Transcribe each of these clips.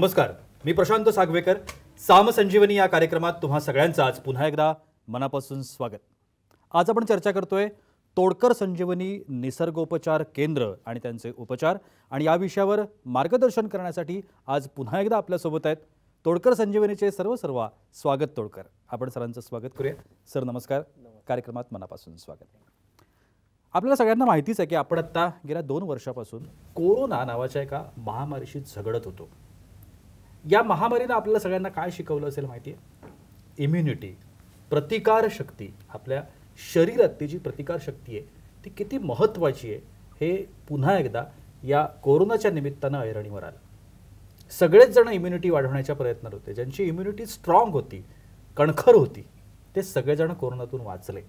नमस्कार मी प्रशांत सागवेकर संजीवनी या कार्यक्रमात तुम्हा सगळ्यांचं आज पुन्हा एकदा मनापासून स्वागत आज आपण चर्चा करतोय तोडकर संजीवनी निसर्गोपचार केंद्र आणि त्यांचे उपचार आणि या विषयावर मार्गदर्शन करण्यासाठी आज पुन्हा एकदा आपल्यासोबत आहेत तोडकर संजीवनीचे सर्व सर्व स्वागत तोडकर आपण सरांचं स्वागत करूया सर नमस्कार कार्यक्रमात मनापासून स्वागत आपल्याला सगळ्यांना माहितीच आहे की आपण आत्ता गेल्या दोन वर्षापासून कोरोना नावाच्या एका महामारीशी झगडत होतो या महामारीनं आपल्याला सगळ्यांना काय शिकवलं असेल माहिती आहे इम्युनिटी प्रतिकारशक्ती आपल्या शरीरात ती जी प्रतिकारशक्ती आहे ती किती महत्त्वाची आहे हे पुन्हा एकदा या कोरोनाच्या निमित्तानं ऐरणीवर आलं सगळेच जण इम्युनिटी वाढवण्याच्या प्रयत्नात होते ज्यांची इम्युनिटी स्ट्रॉंग होती कणखर होती ते सगळेजण कोरोनातून वाचले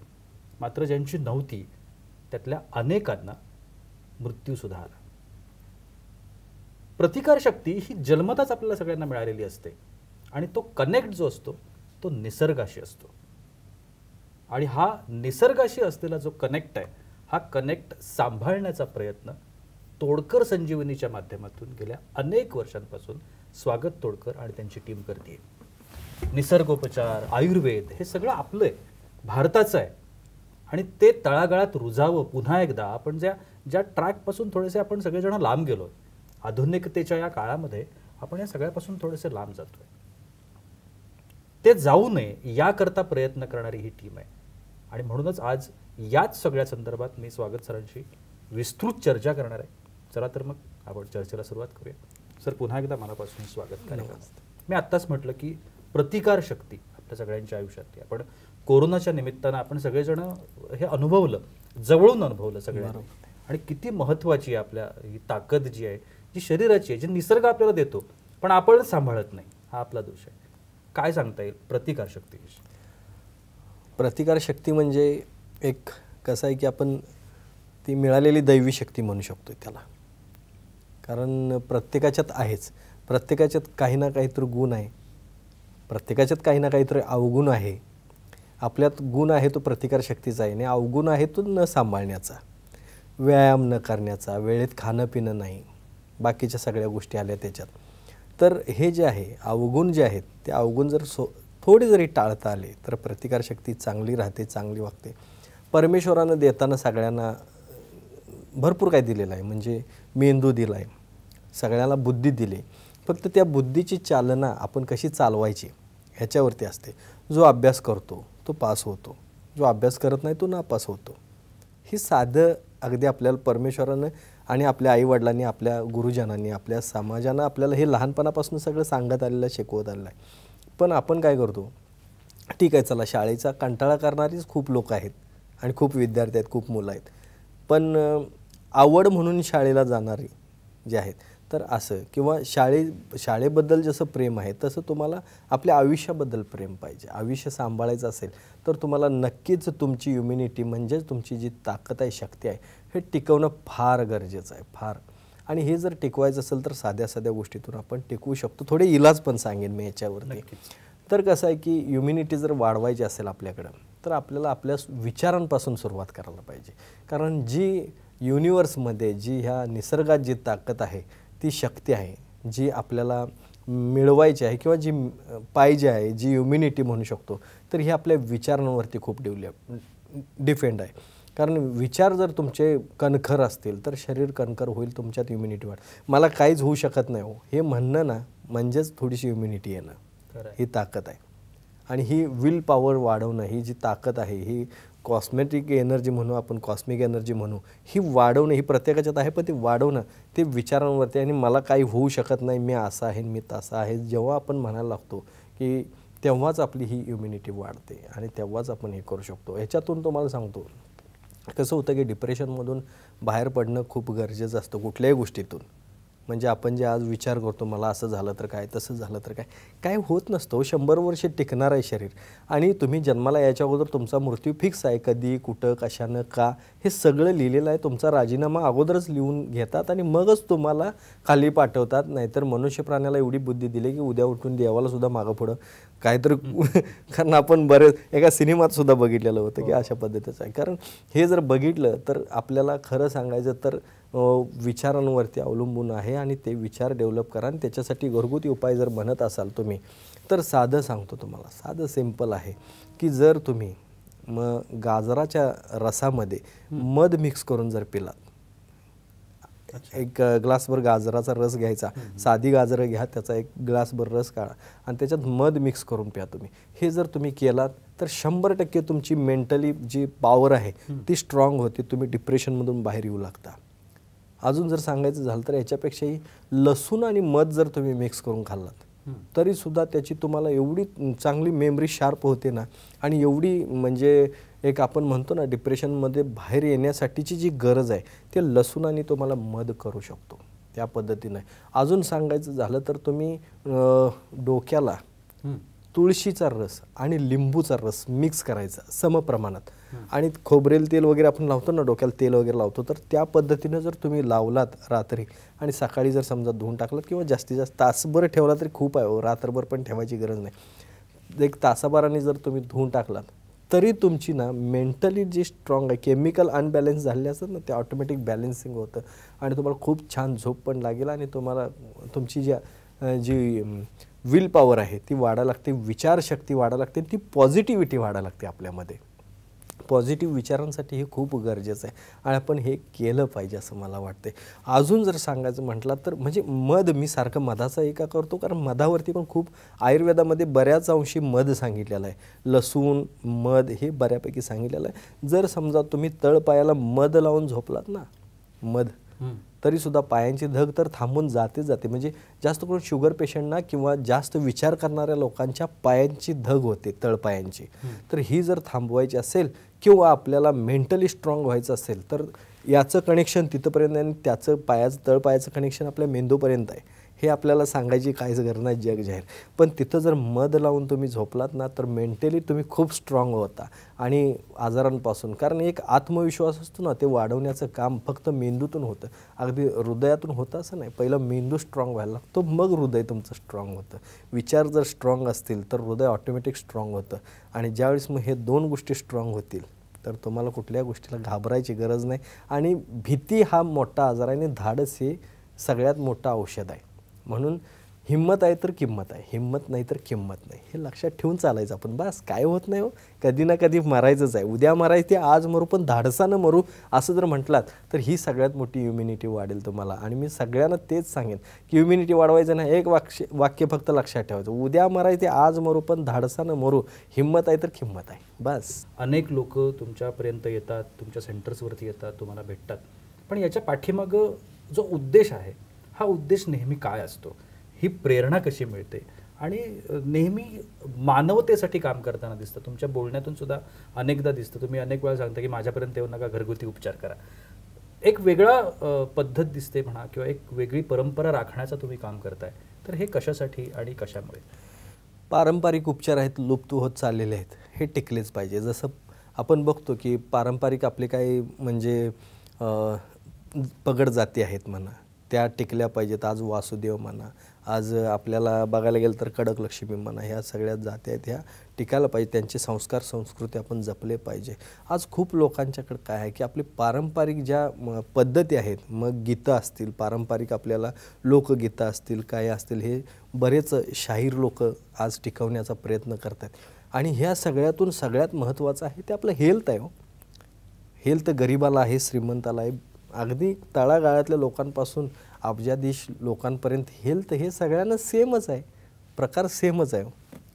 मात्र ज्यांची नव्हती त्यातल्या अनेकांना मृत्यूसुद्धा आला प्रतिकारशक्ती ही जन्मताच आपल्याला सगळ्यांना मिळालेली असते आणि तो कनेक्ट जो असतो तो निसर्गाशी असतो आणि हा निसर्गाशी असलेला जो कनेक्ट आहे हा कनेक्ट सांभाळण्याचा प्रयत्न तोडकर संजीवनीच्या माध्यमातून गेल्या अनेक वर्षांपासून स्वागत तोडकर आणि त्यांची टीम करते निसर्गोपचार आयुर्वेद हे सगळं आपलं आहे भारताचं आहे आणि ते तळागाळात रुजावं पुन्हा एकदा आपण ज्या ज्या ट्रॅकपासून थोडेसे आपण सगळेजण लांब गेलो आधुनिकतेच्या या काळामध्ये आपण या सगळ्यापासून थोडेसे लांब जातोय ते जाऊ नये याकरता प्रयत्न करणारी ही टीम आहे आणि म्हणूनच आज याच सगळ्या संदर्भात मी स्वागत सरांशी विस्तृत चर्चा करणार आहे चला तर मग आपण चर्चेला सुरुवात करूया सर पुन्हा एकदा मनापासून स्वागत करायला मी आत्ताच म्हटलं की प्रतिकार शक्ती आपल्या सगळ्यांच्या आयुष्यातली आपण कोरोनाच्या निमित्तानं आपण सगळेजण हे अनुभवलं जवळून अनुभवलं सगळ्यांना आणि किती आहे आपल्या ही ताकद जी आहे जी शरीराची आहे जी निसर्ग आपल्याला देतो पण आपण सांभाळत नाही हा आपला दोष आहे काय सांगता येईल प्रतिकारशक्ती प्रतिकारशक्ती म्हणजे एक कसं आहे की आपण ती मिळालेली दैवी शक्ती म्हणू शकतो त्याला कारण प्रत्येकाच्यात आहेच प्रत्येकाच्यात काही ना काहीतरी गुण आहे प्रत्येकाच्यात काही ना काहीतरी अवगुण आहे आपल्यात गुण आहे तो प्रतिकारशक्तीचा आहे आणि अवगुण आहे तो न सांभाळण्याचा व्यायाम न करण्याचा वेळेत खाणं पिणं नाही बाकीच्या सगळ्या गोष्टी आल्या त्याच्यात तर हे जे आहे अवगुण जे आहेत ते अवगुण जर सो थोडे जरी टाळता आले तर प्रतिकारशक्ती चांगली राहते चांगली वागते परमेश्वरानं देताना सगळ्यांना भरपूर काय दिलेलं आहे म्हणजे मेंदू दिला आहे सगळ्यांना बुद्धी दिली फक्त त्या बुद्धीची चालना आपण कशी चालवायची ह्याच्यावरती असते जो अभ्यास करतो तो पास होतो जो अभ्यास करत नाही तो नापास होतो ही साधं अगदी आपल्याला परमेश्वरानं आणि आपल्या आईवडिलांनी आपल्या गुरुजनांनी आपल्या समाजानं आपल्याला हे लहानपणापासून सगळं सांगत आलेलं आहे शिकवत आलेलं आहे पण आपण काय करतो ठीक आहे चला शाळेचा कंटाळा करणारीच खूप लोक आहेत आणि खूप विद्यार्थी आहेत खूप मुलं आहेत पण आवड म्हणून शाळेला जाणारी जे आहेत तर असं किंवा शाळे शाळेबद्दल जसं प्रेम आहे तसं तुम्हाला आपल्या आयुष्याबद्दल प्रेम पाहिजे आयुष्य सांभाळायचं असेल तर तुम्हाला नक्कीच तुमची इम्युनिटी म्हणजेच तुमची जी ताकद आहे शक्ती आहे हे टिकवणं फार गरजेचं आहे फार आणि हे जर टिकवायचं असेल तर साध्या साध्या गोष्टीतून आपण टिकवू शकतो थोडे इलाज पण सांगेन मी याच्यावरती तर कसं आहे की इम्युनिटी जर वाढवायची असेल आपल्याकडं तर आपल्याला आपल्या विचारांपासून सुरुवात करायला पाहिजे कारण जी युनिवर्समध्ये जी ह्या निसर्गात जी ताकद आहे ती शक्ती आहे जी आपल्याला मिळवायची आहे किंवा जी पाहिजे आहे जी इम्युनिटी म्हणू शकतो तर ही आपल्या विचारांवरती खूप डेव्हलप डिफेंड आहे कारण विचार जर तुमचे कणखर असतील तर शरीर कणखर होईल तुमच्यात इम्युनिटी वाढ मला काहीच होऊ शकत नाही हो हे म्हणणं ना म्हणजेच थोडीशी आहे येणं ही ताकद आहे आणि ही विल पॉवर वाढवणं ही जी ताकद आहे ही कॉस्मेटिक एनर्जी म्हणू आपण कॉस्मिक एनर्जी म्हणू ही वाढवणं ही प्रत्येकाच्यात आहे पण ते वाढवणं ते विचारांवरती आणि मला काही होऊ शकत नाही मी असं आहे मी तसा आहे जेव्हा आपण म्हणायला लागतो की तेव्हाच आपली ही इम्युनिटी वाढते आणि तेव्हाच आपण हे करू शकतो ह्याच्यातून तुम्हाला सांगतो कसं होतं की डिप्रेशनमधून बाहेर पडणं खूप गरजेचं असतं कुठल्याही गोष्टीतून म्हणजे आपण जे आज विचार करतो मला असं झालं तर काय तसं झालं तर काय काय होत नसतं हो. शंभर वर्षे टिकणार आहे शरीर आणि तुम्ही जन्माला याच्या अगोदर तुमचा मृत्यू फिक्स आहे कधी कुठं कशानं का हे सगळं लिहिलेलं आहे तुमचा राजीनामा अगोदरच लिहून घेतात आणि मगच तुम्हाला खाली पाठवतात नाहीतर मनुष्य प्राण्याला एवढी बुद्धी दिली की उद्या उठून देवालासुद्धा मागं पुढं काहीतरी कारण आपण बरेच एका सिनेमात सुद्धा बघितलेलं होतं की हो. अशा पद्धतीचं आहे कारण हे जर बघितलं तर आपल्याला खरं सांगायचं तर विचारांवरती अवलंबून आहे आणि ते विचार डेव्हलप करा आणि त्याच्यासाठी घरगुती उपाय जर म्हणत असाल तुम्ही तर साधं सांगतो तुम्हाला साधं सिम्पल आहे की जर तुम्ही मग गाजराच्या रसामध्ये मध मिक्स करून जर पिलात एक ग्लासभर गाजराचा रस घ्यायचा साधी गाजरं घ्या त्याचा एक ग्लासभर रस काढा आणि त्याच्यात मध मिक्स करून प्या तुम्ही हे जर तुम्ही केलात तर शंभर टक्के तुमची मेंटली जी पॉवर आहे ती स्ट्रॉंग होते तुम्ही डिप्रेशनमधून बाहेर येऊ लागता अजून जर सांगायचं झालं तर याच्यापेक्षाही लसूण आणि मध जर तुम्ही मिक्स करून खाल्लात तरीसुद्धा त्याची तुम्हाला एवढी चांगली मेमरी शार्प होते ना आणि एवढी म्हणजे एक आपण म्हणतो ना डिप्रेशनमध्ये बाहेर येण्यासाठीची जी गरज आहे ते लसूणाने तुम्हाला मध करू शकतो त्या पद्धतीने अजून सांगायचं झालं तर तुम्ही डोक्याला तुळशीचा रस आणि लिंबूचा रस मिक्स करायचा समप्रमाणात आणि खोबरेल तेल वगैरे आपण लावतो ना डोक्याला तेल वगैरे लावतो तर त्या पद्धतीनं जर तुम्ही लावलात रात्री आणि सकाळी जर समजा धुवून टाकलात किंवा जास्तीत जास्त तासभर ठेवला तरी खूप आहे हो, रात्रभर पण ठेवायची गरज नाही एक तासाभराने जर तुम्ही धुवून टाकलात तरी तुमची ना मेंटली जी स्ट्रॉंग आहे केमिकल अनबॅलेन्स झाले असतात ना ते ऑटोमॅटिक बॅलेन्सिंग होतं आणि तुम्हाला खूप छान झोप पण लागेल आणि तुम्हाला तुमची ज्या जी विल पॉवर आहे ती वाढायला लागते विचारशक्ती वाढायला लागते ती पॉझिटिव्हिटी वाढायला लागते आपल्यामध्ये पॉझिटिव्ह विचारांसाठी हे खूप गरजेचं आहे आणि आपण हे केलं पाहिजे असं मला वाटते अजून जर सांगायचं म्हटलं तर म्हणजे मध मी सारखं मधाचा एका करतो कारण मधावरती पण खूप आयुर्वेदामध्ये बऱ्याच अंशी मध सांगितलेलं आहे लसूण मध हे बऱ्यापैकी सांगितलेलं आहे जर समजा तुम्ही तळपायाला मध लावून झोपलात ना मध तरीसुद्धा पायांची धग तर थांबून जाते जाते म्हणजे जास्त करून शुगर पेशंटना किंवा जास्त विचार करणाऱ्या लोकांच्या पायांची धग होते तळपायांची तर ही जर थांबवायची असेल किंवा आपल्याला मेंटली स्ट्रॉंग व्हायचं असेल तर याचं कनेक्शन तिथंपर्यंत आणि त्याचं पायाचं तळपायाचं कनेक्शन आपल्या मेंदूपर्यंत आहे हे आपल्याला सांगायची काहीच गरज नाही जग जाहीर पण तिथं जर मध लावून तुम्ही झोपलात ना तर मेंटली तुम्ही खूप स्ट्रॉंग होता आणि आजारांपासून कारण एक आत्मविश्वास असतो ना ते वाढवण्याचं काम फक्त मेंदूतून होतं अगदी हृदयातून होतं असं नाही पहिलं मेंदू स्ट्रॉंग व्हायला लागतो मग हृदय तुमचं स्ट्रॉंग होतं विचार जर स्ट्रॉंग असतील तर हृदय ऑटोमॅटिक स्ट्रॉंग होतं आणि ज्यावेळेस मग हे दोन गोष्टी स्ट्रॉंग होतील तर तुम्हाला कुठल्या गोष्टीला घाबरायची गरज नाही आणि भीती हा मोठा आजार आहे आणि धाडस हे सगळ्यात मोठं औषध आहे म्हणून हिंमत आहे तर किंमत आहे हिंमत नाही तर किंमत नाही हे लक्षात ठेवून चालायचं आपण बस काय होत नाही हो कधी ना कधी मरायचंच आहे उद्या मरायचे आज मरू पण धाडसानं मरू असं जर म्हटलात तर ही सगळ्यात मोठी इम्युनिटी वाढेल तुम्हाला आणि मी सगळ्यांना तेच सांगेन की इम्युनिटी वाढवायचं ना एक वाक्य वाक्य फक्त लक्षात ठेवायचं उद्या मरायचे आज मरू पण धाडसानं मरू हिंमत आहे तर किंमत आहे बस अनेक लोक तुमच्यापर्यंत येतात तुमच्या सेंटर्सवरती येतात तुम्हाला भेटतात पण याच्या पाठीमागं जो उद्देश आहे हा उद्देश नेहमी काय असतो ही प्रेरणा कशी मिळते आणि नेहमी मानवतेसाठी काम करताना दिसतं तुमच्या बोलण्यातून सुद्धा अनेकदा दिसतं तुम्ही अनेक वेळा सांगता की माझ्यापर्यंत येऊ नका घरगुती उपचार करा एक वेगळा पद्धत दिसते म्हणा किंवा एक वेगळी परंपरा राखण्याचा तुम्ही काम करताय तर हे कशासाठी आणि कशामुळे पारंपरिक उपचार आहेत लुप्त होत चाललेले आहेत हे टिकलेच पाहिजे जसं आपण बघतो की पारंपरिक आपले काही म्हणजे पगड जाती आहेत म्हणा त्या टिकल्या पाहिजेत आज वासुदेव म्हणा आज आपल्याला बघायला गेलं तर कडक लक्ष्मी म्हणा ह्या सगळ्या जाती आहेत ह्या टिकायला पाहिजे त्यांचे संस्कार संस्कृती आपण जपले पाहिजे आज खूप लोकांच्याकडे काय आहे की आपले पारंपरिक ज्या पद्धती आहेत मग गीतं असतील पारंपरिक आपल्याला लोकगीतं असतील काय असतील हे बरेच शाहीर लोक आज टिकवण्याचा प्रयत्न करत आहेत आणि ह्या सगळ्यातून सगळ्यात महत्त्वाचं आहे ते आपलं हेल्थ आहे हो. हेल्थ गरिबाला आहे श्रीमंताला आहे अगदी तळागाळातल्या लोकांपासून अब्जाधीश लोकांपर्यंत हेल्थ हे सगळ्यांना सेमच आहे प्रकार सेमच आहे हो.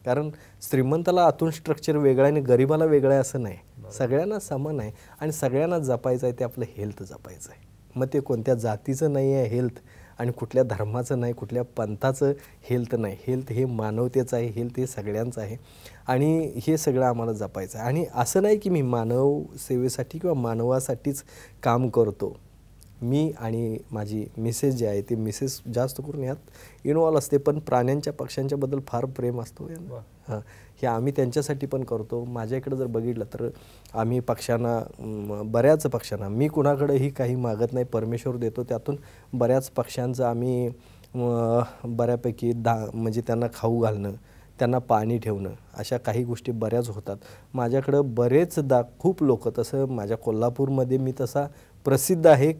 कारण श्रीमंताला आतून स्ट्रक्चर वेगळं आणि गरिबाला वेगळं आहे असं नाही सगळ्यांना समान आहे आणि सगळ्यांना जपायचं आहे ते आपलं हेल्थ जपायचं आहे मग ते कोणत्या जातीचं नाही आहे हेल्थ आणि कुठल्या धर्माचं नाही कुठल्या पंथाचं हेल्थ नाही हेल्थ हे मानवतेचं आहे हेल्थ हे सगळ्यांचं आहे आणि हे सगळं आम्हाला जपायचं आहे आणि असं नाही की मी मानव सेवेसाठी किंवा मानवासाठीच काम करतो मी आणि माझी मिसेस जी आहे ती मिसेस जास्त करून यात इन्वॉल्व असते पण प्राण्यांच्या पक्ष्यांच्याबद्दल फार प्रेम असतो हां हे आम्ही त्यांच्यासाठी पण करतो माझ्याकडे जर बघितलं तर आम्ही पक्ष्यांना बऱ्याच पक्ष्यांना मी कुणाकडेही काही मागत नाही परमेश्वर देतो त्यातून बऱ्याच पक्ष्यांचं आम्ही बऱ्यापैकी दा म्हणजे त्यांना खाऊ घालणं त्यांना पाणी ठेवणं अशा काही गोष्टी बऱ्याच होतात माझ्याकडं बरेचदा खूप लोक तसं माझ्या कोल्हापूरमध्ये मी तसा प्रसिद्ध आहे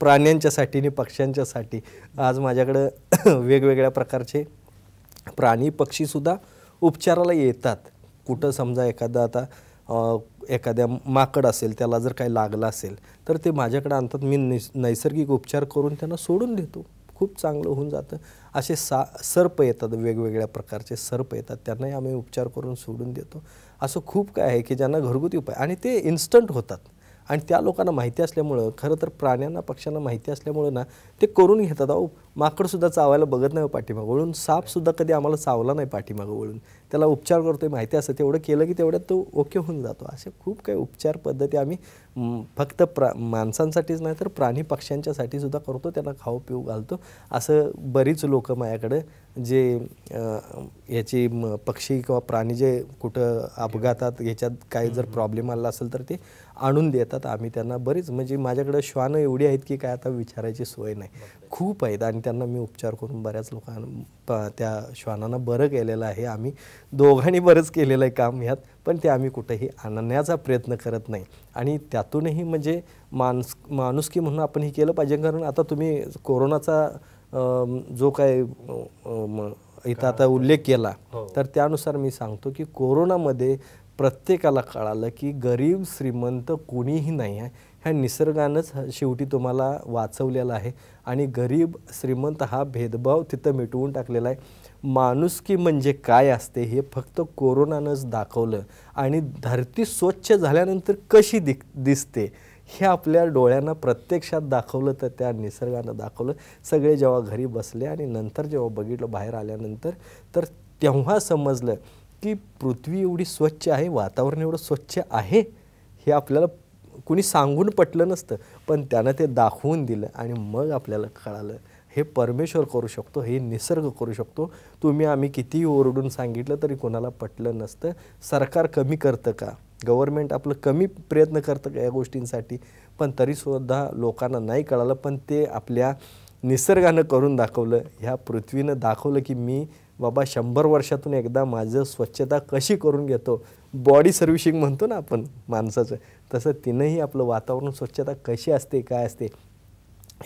प्राण्यांच्यासाठी आणि पक्ष्यांच्यासाठी आज माझ्याकडं वेगवेगळ्या प्रकारचे प्राणी पक्षीसुद्धा उपचाराला येतात कुठं समजा एखादा आता एखाद्या माकड असेल त्याला जर काही लागलं असेल तर ते माझ्याकडे आणतात मी नैसर्गिक उपचार करून त्यांना सोडून देतो खूप चांगलं होऊन जातं असे सा सर्प येतात वेगवेगळ्या प्रकारचे सर्प येतात त्यांनाही आम्ही उपचार करून सोडून देतो असं खूप काय आहे की ज्यांना घरगुती उपाय आणि ते इन्स्टंट होतात आणि त्या लोकांना माहिती असल्यामुळं खरं तर प्राण्यांना पक्ष्यांना माहिती असल्यामुळं ना ते करून घेतात अहो माकडसुद्धा चावायला बघत नाही हो पाठीमागं वळून सापसुद्धा कधी आम्हाला चावला नाही पाठीमागं वळून त्याला उपचार करतोय माहिती असतं तेवढं केलं की तेवढ्यात तो ओके होऊन जातो असे खूप काही उपचार पद्धती आम्ही फक्त प्रा माणसांसाठीच नाही तर प्राणी पक्ष्यांच्यासाठी सुद्धा करतो त्यांना खाऊ पिऊ घालतो असं बरीच लोक माझ्याकडे जे याची पक्षी किंवा प्राणी जे कुठं अपघातात याच्यात काही जर प्रॉब्लेम आला असेल तर ते आणून देतात आम्ही त्यांना बरीच म्हणजे माझ्याकडे श्वानं एवढी आहेत की काय आता विचारायची सोय नाही खूप आहेत आणि त्यांना मी उपचार करून बऱ्याच लोकांना त्या श्वानांना बरं केलेलं आहे आम्ही दोघांनी बरंच केलेलं आहे काम ह्यात पण ते आम्ही कुठेही आणण्याचा प्रयत्न करत नाही आणि त्यातूनही म्हणजे माणस माणुसकी म्हणून आपण हे केलं पाहिजे कारण आता तुम्ही कोरोनाचा जो काय इथं आता उल्लेख केला हो. तर त्यानुसार मी सांगतो की कोरोनामध्ये प्रत्येकाला कळालं की गरीब श्रीमंत कोणीही नाही आहे ह्या निसर्गानंच शेवटी तुम्हाला वाचवलेला आहे आणि गरीब श्रीमंत हा भेदभाव तिथं मिटवून टाकलेला आहे माणुसकी म्हणजे काय असते हे फक्त कोरोनानंच दाखवलं आणि धरती स्वच्छ झाल्यानंतर कशी दिसते हे आपल्या डोळ्यांना प्रत्यक्षात दाखवलं तर त्या निसर्गानं दाखवलं सगळे जेव्हा घरी बसले आणि नंतर जेव्हा बघितलं बाहेर आल्यानंतर तर तेव्हा समजलं की पृथ्वी एवढी स्वच्छ आहे वातावरण एवढं स्वच्छ आहे हे आपल्याला कुणी सांगून पटलं नसतं पण त्यानं ते दाखवून दिलं आणि मग आपल्याला कळालं हे परमेश्वर करू शकतो हे निसर्ग करू शकतो तुम्ही आम्ही कितीही ओरडून सांगितलं तरी कोणाला पटलं नसतं सरकार कमी करतं का गव्हर्मेंट आपलं कमी प्रयत्न करतं का या गोष्टींसाठी पण तरीसुद्धा लोकांना नाही कळालं पण ते आपल्या निसर्गानं करून दाखवलं ह्या पृथ्वीनं दाखवलं की मी बाबा शंभर वर्षातून एकदा माझं स्वच्छता कशी करून घेतो बॉडी सर्व्हिशिंग म्हणतो ना आपण माणसाचं तसं तिनंही आपलं वातावरण स्वच्छता कशी असते काय असते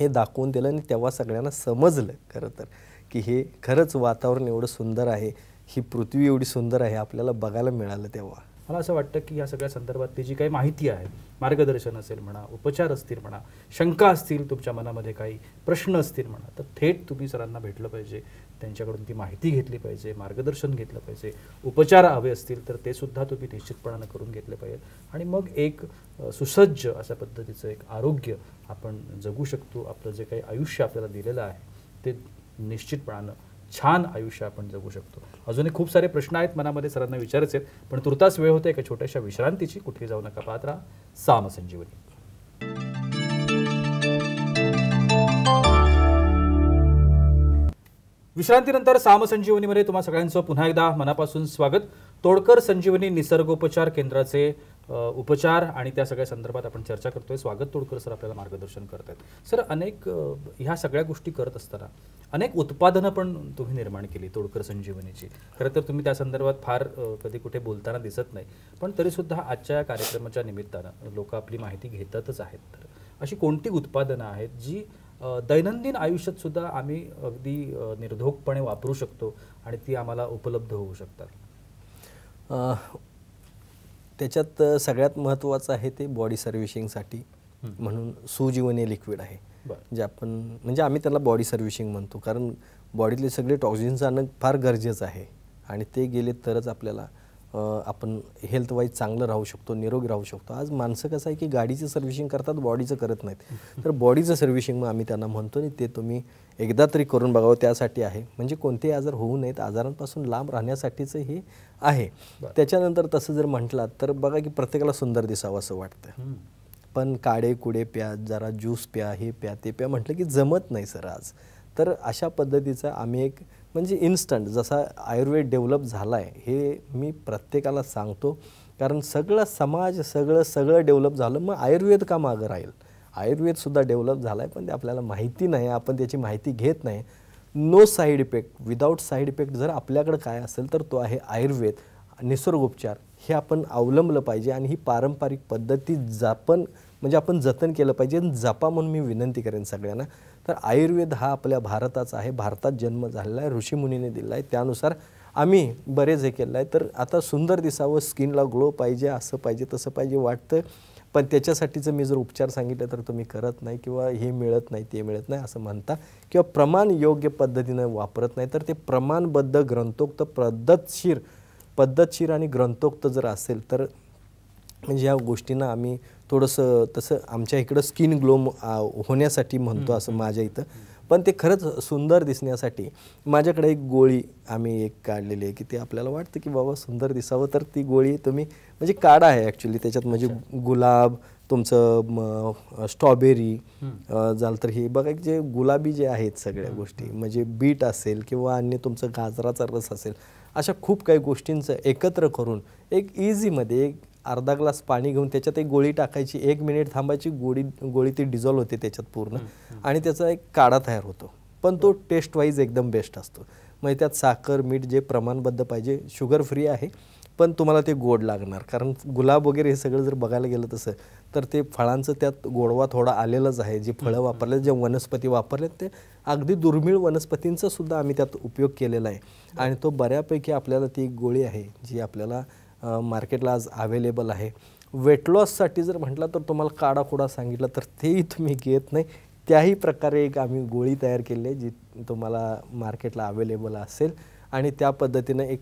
हे दाखवून दिलं आणि तेव्हा सगळ्यांना समजलं खरं तर की हे खरंच वातावरण एवढं सुंदर आहे ही पृथ्वी एवढी सुंदर आहे आपल्याला बघायला मिळालं तेव्हा मला असं वाटतं की या सगळ्या संदर्भात जी काही माहिती आहे मार्गदर्शन असेल म्हणा उपचार असतील म्हणा शंका असतील तुमच्या मनामध्ये काही प्रश्न असतील म्हणा तर थेट तुम्ही सरांना भेटलं पाहिजे त्यांच्याकडून ती माहिती घेतली पाहिजे मार्गदर्शन घेतलं पाहिजे उपचार हवे असतील तर ते सुद्धा तुम्ही निश्चितपणानं करून घेतले पाहिजे आणि मग एक सुसज्ज अशा पद्धतीचं एक आरोग्य आपण जगू शकतो आपलं जे काही आयुष्य आपल्याला दिलेलं आहे ते निश्चितपणानं छान आयुष्य आपण जगू शकतो अजूनही खूप सारे प्रश्न आहेत मनामध्ये सरांना विचारायचे पण तुर्तास वेळ होते एका छोट्याशा विश्रांतीची कुठे जाऊ नका पाहत राहा सामसंजीवनी विश्रांतीनंतर सामसंजीवनीमध्ये तुम्हा सगळ्यांचं पुन्हा एकदा मनापासून स्वागत तोडकर संजीवनी निसर्गोपचार केंद्राचे उपचार आणि त्या सगळ्या संदर्भात आपण चर्चा करतोय स्वागत तोडकर सर आपल्याला मार्गदर्शन करत आहेत सर अनेक ह्या सगळ्या गोष्टी करत असताना अनेक उत्पादनं पण तुम्ही निर्माण केली तोडकर संजीवनीची खरं तर तुम्ही त्या संदर्भात फार कधी कुठे बोलताना दिसत नाही पण तरीसुद्धा आजच्या कार्यक्रमाच्या निमित्तानं लोक आपली माहिती घेतातच आहेत तर अशी कोणती उत्पादनं आहेत जी दैनंदिन आयुष्यात सुद्धा आम्ही अगदी निर्धोकपणे वापरू शकतो आणि ती आम्हाला उपलब्ध होऊ शकतात त्याच्यात सगळ्यात महत्त्वाचं आहे ते बॉडी सर्व्हिशिंगसाठी म्हणून सुजीवनी लिक्विड आहे जे आपण म्हणजे आम्ही त्याला बॉडी सर्व्हिशिंग म्हणतो कारण बॉडीतले सगळे टॉक्झिन्स आणणं फार गरजेचं आहे आणि ते गेले तरच आपल्याला आपण हेल्थ चांगलं राहू शकतो निरोगी राहू शकतो आज माणसं कसं आहे की गाडीचं सर्व्हिसिंग करतात बॉडीचं करत नाहीत तर बॉडीचं सर्व्हिसिंग मग आम्ही त्यांना म्हणतो आणि ते तुम्ही एकदा तरी करून बघावं त्यासाठी आहे म्हणजे कोणतेही आजार होऊ नयेत आजारांपासून लांब राहण्यासाठीचं हे आहे त्याच्यानंतर तसं जर म्हटलात तर बघा की प्रत्येकाला सुंदर दिसावं असं वाटतं पण काळे कुडे प्या जरा ज्यूस प्या हे प्या ते प्या म्हटलं की जमत नाही सर आज तर अशा पद्धतीचं आम्ही एक म्हणजे इन्स्टंट जसा आयुर्वेद डेव्हलप झाला आहे हे मी प्रत्येकाला सांगतो कारण सगळं समाज सगळं सगळं डेव्हलप झालं मग आयुर्वेद का मागं राहील आयुर्वेदसुद्धा डेव्हलप झाला आहे पण ते आपल्याला माहिती नाही आपण त्याची माहिती घेत नाही no side effect without side effect जर आपल्याकडं काय असेल तर तो आहे आयुर्वेद निसर्गोपचार हे आपण अवलंबलं पाहिजे आणि ही पारंपरिक पद्धती जपण म्हणजे आपण जतन केलं पाहिजे जपा म्हणून मी विनंती करेन सगळ्यांना तर आयुर्वेद हा आपल्या भारताचा आहे भारतात जन्म झालेला आहे ऋषीमुनीने दिला आहे त्यानुसार आम्ही बरेच हे केलं आहे तर आता सुंदर दिसावं स्किनला ग्लो पाहिजे असं पाहिजे तसं पाहिजे वाटतं पण त्याच्यासाठीचं मी जर उपचार सांगितलं तर तुम्ही करत नाही किंवा हे मिळत नाही ते मिळत नाही असं म्हणता किंवा प्रमाण योग्य पद्धतीनं वापरत नाही तर ते प्रमाणबद्ध ग्रंथोक्त पद्धतशीर पद्धतशीर आणि ग्रंथोक्त जर असेल तर म्हणजे या गोष्टींना आम्ही थोडंसं तसं आमच्या इकडं स्किन ग्लो होण्यासाठी म्हणतो असं माझ्या इथं पण ते खरंच सुंदर दिसण्यासाठी माझ्याकडे एक गोळी आम्ही एक काढलेली आहे की ते आपल्याला वाटतं की बाबा सुंदर दिसावं तर ती गोळी तुम्ही म्हणजे काढा आहे ॲक्च्युली त्याच्यात म्हणजे गुलाब तुमचं स्ट्रॉबेरी झालं तर हे बघा जे गुलाबी जे आहेत सगळ्या गोष्टी म्हणजे बीट असेल किंवा अन्य तुमचं गाजराचा रस असेल अशा खूप काही गोष्टींचं एकत्र करून एक इझीमध्ये एक अर्धा ग्लास पाणी घेऊन त्याच्यात एक गोळी टाकायची एक मिनिट थांबायची गोळी गोळी ती डिझॉल्व होते त्याच्यात पूर्ण आणि त्याचा एक काढा तयार होतो पण तो टेस्ट वाईज एकदम बेस्ट असतो म्हणजे त्यात साखर मीठ जे प्रमाणबद्ध पाहिजे शुगर फ्री आहे पण तुम्हाला ते गोड लागणार कारण गुलाब वगैरे हे सगळं जर बघायला गेलं तसं तर ते फळांचं त्यात गोडवा थोडा आलेलंच आहे जे फळं वापरले जे वनस्पती वापरलेत ते अगदी दुर्मिळ वनस्पतींचा सुद्धा आम्ही त्यात उपयोग केलेला आहे आणि तो बऱ्यापैकी आपल्याला ती गोळी आहे जी आपल्याला मार्केटला आज अवेलेबल आहे वेट लॉससाठी जर म्हटलं तर तुम्हाला काडाकुडा सांगितला तर तेही तुम्ही घेत नाही त्याही प्रकारे एक आम्ही गोळी तयार केली आहे जी तुम्हाला मार्केटला अवेलेबल असेल आणि त्या पद्धतीनं एक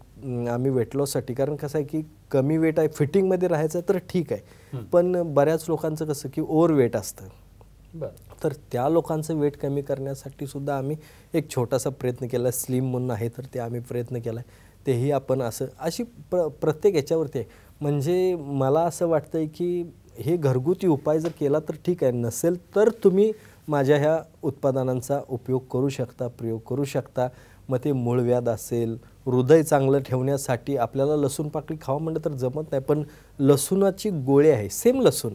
आम्ही वेट लॉससाठी कारण कसं आहे की कमी वेट आहे फिटिंगमध्ये राहायचं तर ठीक आहे पण बऱ्याच लोकांचं कसं की ओव्हर वेट असतं तर त्या लोकांचं वेट कमी करण्यासाठी सुद्धा आम्ही एक छोटासा प्रयत्न केला स्लिम म्हणून आहे तर ते आम्ही प्रयत्न केला आहे तेही आपण असं अशी प्र प्रत्येक याच्यावरती आहे म्हणजे मला असं वाटतं आहे की हे घरगुती उपाय जर केला तर ठीक आहे नसेल तर तुम्ही माझ्या ह्या उत्पादनांचा उपयोग करू शकता प्रयोग करू शकता मग ते मूळव्याध असेल हृदय चांगलं ठेवण्यासाठी आपल्याला लसूण पाकळी खावं म्हणलं तर जमत नाही पण लसूणाची गोळी आहे सेम लसूण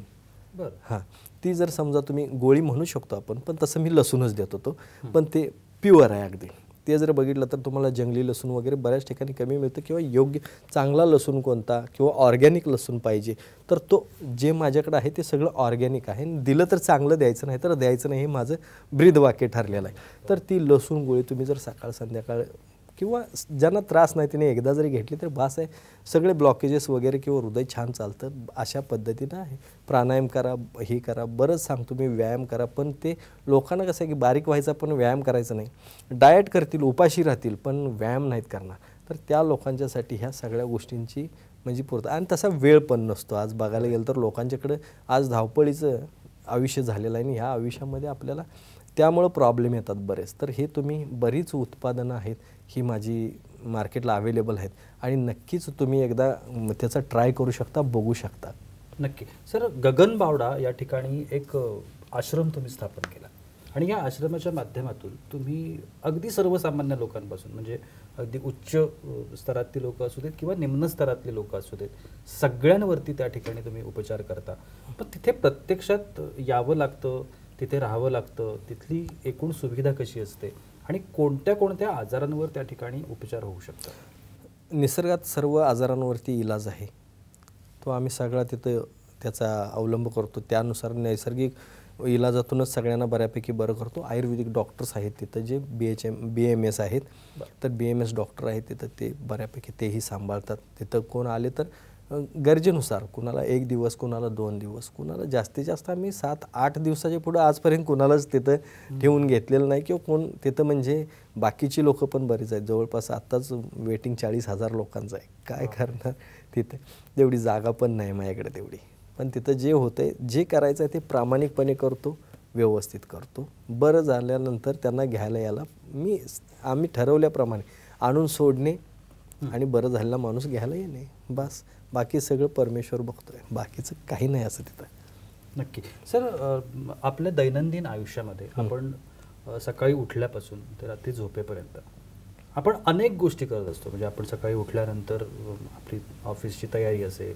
बरं हां ती जर समजा तुम्ही गोळी म्हणू शकतो आपण पण तसं मी लसूणच देत होतो पण ते प्युअर आहे अगदी ते जर बघितलं तर तुम्हाला जंगली लसूण वगैरे बऱ्याच ठिकाणी कमी मिळतं किंवा योग्य चांगला लसूण कोणता किंवा ऑर्गॅनिक लसूण पाहिजे तर तो जे माझ्याकडे आहे ते सगळं ऑर्गॅनिक आहे दिलं तर चांगलं द्यायचं नाही तर द्यायचं नाही हे माझं ब्रीदवाक्य ठरलेलं आहे तर ती लसूण गोळी तुम्ही जर सकाळ संध्याकाळ किंवा ज्यांना त्रास नाही तिने एकदा जरी घेतली तर बास आहे सगळे ब्लॉकेजेस वगैरे किंवा हृदय छान चालतं अशा पद्धतीनं आहे प्राणायाम करा हे करा बरंच सांगतो मी व्यायाम करा पण ते लोकांना कसं आहे की बारीक व्हायचा पण व्यायाम करायचा नाही डाएट करतील उपाशी राहतील पण व्यायाम नाहीत करणार तर त्या लोकांच्यासाठी ह्या सगळ्या गोष्टींची म्हणजे पुरतं आणि तसा वेळ पण नसतो आज बघायला गेलं तर लोकांच्याकडं आज धावपळीचं आयुष्य झालेलं आहे आणि ह्या आयुष्यामध्ये आपल्याला त्यामुळं प्रॉब्लेम येतात बरेच तर हे तुम्ही बरीच उत्पादनं आहेत ही माझी मार्केटला अवेलेबल आहेत आणि नक्कीच तुम्ही एकदा त्याचा ट्राय करू शकता बघू शकता नक्की सर गगन बावडा या ठिकाणी एक आश्रम तुम्ही स्थापन केला आणि या आश्रमाच्या माध्यमातून तुम्ही अगदी सर्वसामान्य लोकांपासून म्हणजे अगदी उच्च स्तरातली लोक असू देत किंवा निम्न स्तरातली लोक असू देत सगळ्यांवरती त्या ठिकाणी तुम्ही उपचार करता पण तिथे प्रत्यक्षात यावं लागतं तिथे राहावं लागतं तिथली एकूण सुविधा कशी असते आणि कोणत्या कोणत्या आजारांवर त्या ठिकाणी उपचार होऊ शकतात निसर्गात सर्व आजारांवरती इलाज आहे तो आम्ही सगळा तिथं त्याचा अवलंब करतो त्यानुसार नैसर्गिक इलाजातूनच सगळ्यांना बऱ्यापैकी बरं करतो आयुर्वेदिक डॉक्टर्स आहेत तिथं जे B H M B M S आहेत तर बी एम एस डॉक्टर आहेत तिथं ते बऱ्यापैकी तेही सांभाळतात तिथं कोण आले तर गरजेनुसार कुणाला एक दिवस कुणाला दोन दिवस कुणाला जास्तीत जास्त आम्ही सात आठ दिवसाच्या पुढं आजपर्यंत कुणालाच तिथं ठेवून घेतलेलं नाही किंवा कोण तिथं म्हणजे बाकीची लोकं पण बरीच आहेत जवळपास आत्ताच वेटिंग चाळीस हजार लोकांचं आहे काय करणार तिथं तेवढी जागा पण नाही माझ्याकडे तेवढी पण तिथं जे होतं आहे जे करायचं आहे ते प्रामाणिकपणे करतो व्यवस्थित करतो बरं झाल्यानंतर त्यांना घ्यायला यायला मी आम्ही ठरवल्याप्रमाणे आणून सोडणे आणि बरं झालेला माणूस घ्यायला नाही बस बाकी सगळं परमेश्वर बघतोय बाकीचं काही नाही असं तिथं नक्की सर आपल्या दैनंदिन आयुष्यामध्ये आपण सकाळी उठल्यापासून ते रात्री झोपेपर्यंत आपण अनेक गोष्टी करत असतो म्हणजे आपण सकाळी उठल्यानंतर आपली ऑफिसची तयारी असेल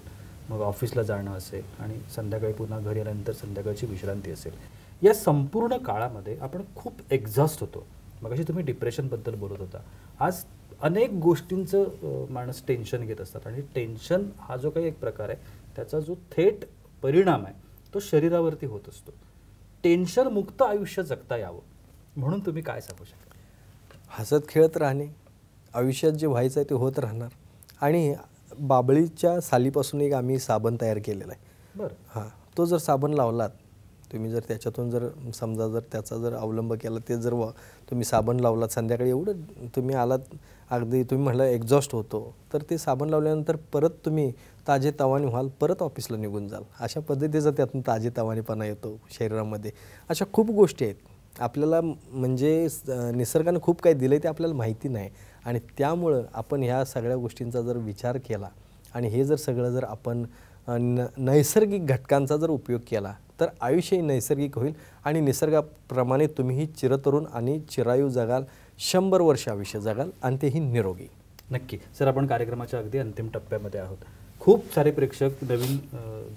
मग ऑफिसला जाणं असेल आणि संध्याकाळी पुन्हा घरी आल्यानंतर संध्याकाळची विश्रांती असेल या संपूर्ण काळामध्ये आपण खूप एक्झॉस्ट होतो मग अशी तुम्ही डिप्रेशनबद्दल बोलत होता आज अनेक गोष्टींचं माणूस टेन्शन घेत असतात आणि टेन्शन हा जो काही एक प्रकार आहे त्याचा जो थेट परिणाम आहे तो शरीरावरती होत असतो टेन्शन मुक्त आयुष्य जगता यावं म्हणून तुम्ही काय सांगू शकता हसत खेळत राहणे आयुष्यात जे व्हायचं आहे ते होत राहणार आणि बाबळीच्या सालीपासून एक आम्ही साबण तयार केलेला आहे बरं हां तो जर साबण लावलात तुम्ही जर त्याच्यातून जर समजा जर त्याचा जर अवलंब केला ते जर तुम्ही साबण लावलात संध्याकाळी एवढं तुम्ही आलात अगदी तुम्ही म्हटलं एक्झॉस्ट होतो तर ते साबण लावल्यानंतर परत तुम्ही ताजे तवाने व्हाल परत ऑफिसला निघून जाल अशा पद्धतीचा त्यातून ताजे तवानेपणा येतो शरीरामध्ये अशा खूप गोष्टी आहेत आपल्याला म्हणजे निसर्गानं खूप काही दिलं आहे ते आपल्याला माहिती नाही आणि त्यामुळं आपण ह्या सगळ्या गोष्टींचा जर विचार केला आणि हे जर सगळं जर आपण न नैसर्गिक घटकांचा जर उपयोग केला तर ही नैसर्गिक होईल आणि निसर्गाप्रमाणे तुम्हीही चिरतरुण आणि चिरायू जगाल शंभर वर्ष आयुष्य जगाल आणि तेही निरोगी नक्की सर आपण कार्यक्रमाच्या अगदी अंतिम टप्प्यामध्ये आहोत खूप सारे प्रेक्षक नवीन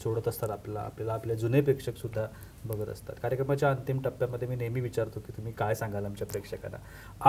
जोडत असतात आपल्याला आपल्याला आपले जुने प्रेक्षकसुद्धा बघत असतात कार्यक्रमाच्या अंतिम टप्प्यामध्ये मी नेहमी विचारतो की तुम्ही काय सांगाल आमच्या प्रेक्षकांना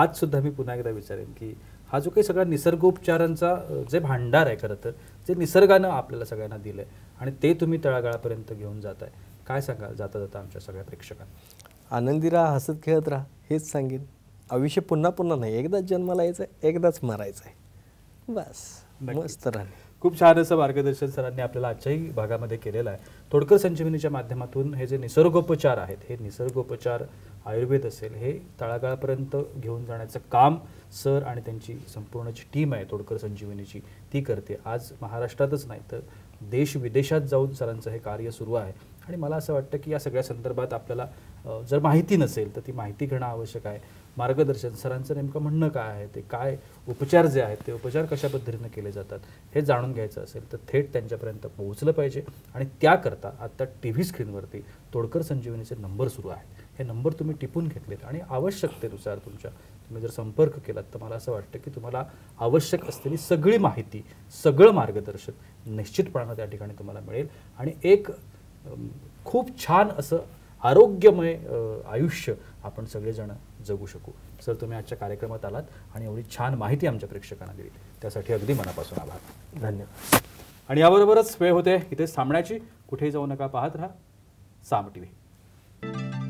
आजसुद्धा मी पुन्हा एकदा विचारेन की हा जो काही सगळा निसर्गोपचारांचा जे भांडार आहे खरं तर जे निसर्गानं आपल्याला सगळ्यांना दिलं आहे आणि ते तुम्ही तळागाळापर्यंत घेऊन जात आहे काय सांगाल जाता जाता आमच्या सगळ्या प्रेक्षकांना आनंदी राहा हसत खेळत राहा हेच सांगेन आयुष्य पुन्हा पुन्हा नाही एकदाच जन्माला यायचं आहे एकदाच मरायचं आहे बस मस्त राहणे खूप छान असं मार्गदर्शन सरांनी आपल्याला आजच्याही भागामध्ये केलेलं आहे थोडकर संजीवनीच्या माध्यमातून हे जे निसर्गोपचार आहेत हे निसर्गोपचार आयुर्वेद असेल हे तळागाळापर्यंत घेऊन जाण्याचं काम सर आणि त्यांची संपूर्ण जी टीम आहे तोडकर संजीवनीची ती करते आज महाराष्ट्रातच नाही तर देश विदेशात जाऊन सरांचं हे कार्य सुरू आहे आणि मला असं वाटतं की या सगळ्या संदर्भात आपल्याला जर माहिती नसेल तर ती माहिती घेणं आवश्यक आहे मार्गदर्शन सरांचं नेमकं म्हणणं काय आहे ते काय उपचार जे आहेत ते उपचार कशा पद्धतीनं केले जातात हे जाणून घ्यायचं असेल तर थेट त्यांच्यापर्यंत पोहोचलं पाहिजे आणि त्याकरता आत्ता टी व्ही स्क्रीनवरती तोडकर संजीवनीचे नंबर सुरू आहेत हे नंबर तुम्ही टिपून घेतलेत आणि आवश्यकतेनुसार तुमच्या तुम्ही जर संपर्क केलात तर मला असं वाटतं की तुम्हाला आवश्यक असलेली सगळी माहिती सगळं मार्गदर्शन निश्चितपणानं त्या ठिकाणी तुम्हाला मिळेल आणि एक खूप छान असं आरोग्यमय आयुष्य आपण सगळेजण जगू शकू सर तुम्ही आजच्या कार्यक्रमात आलात आणि एवढी छान माहिती आमच्या प्रेक्षकांना दिली त्यासाठी अगदी मनापासून आभार धन्यवाद आणि याबरोबरच वेळ होते इथे सामण्याची कुठेही जाऊ नका पाहत राहा साम टी व्ही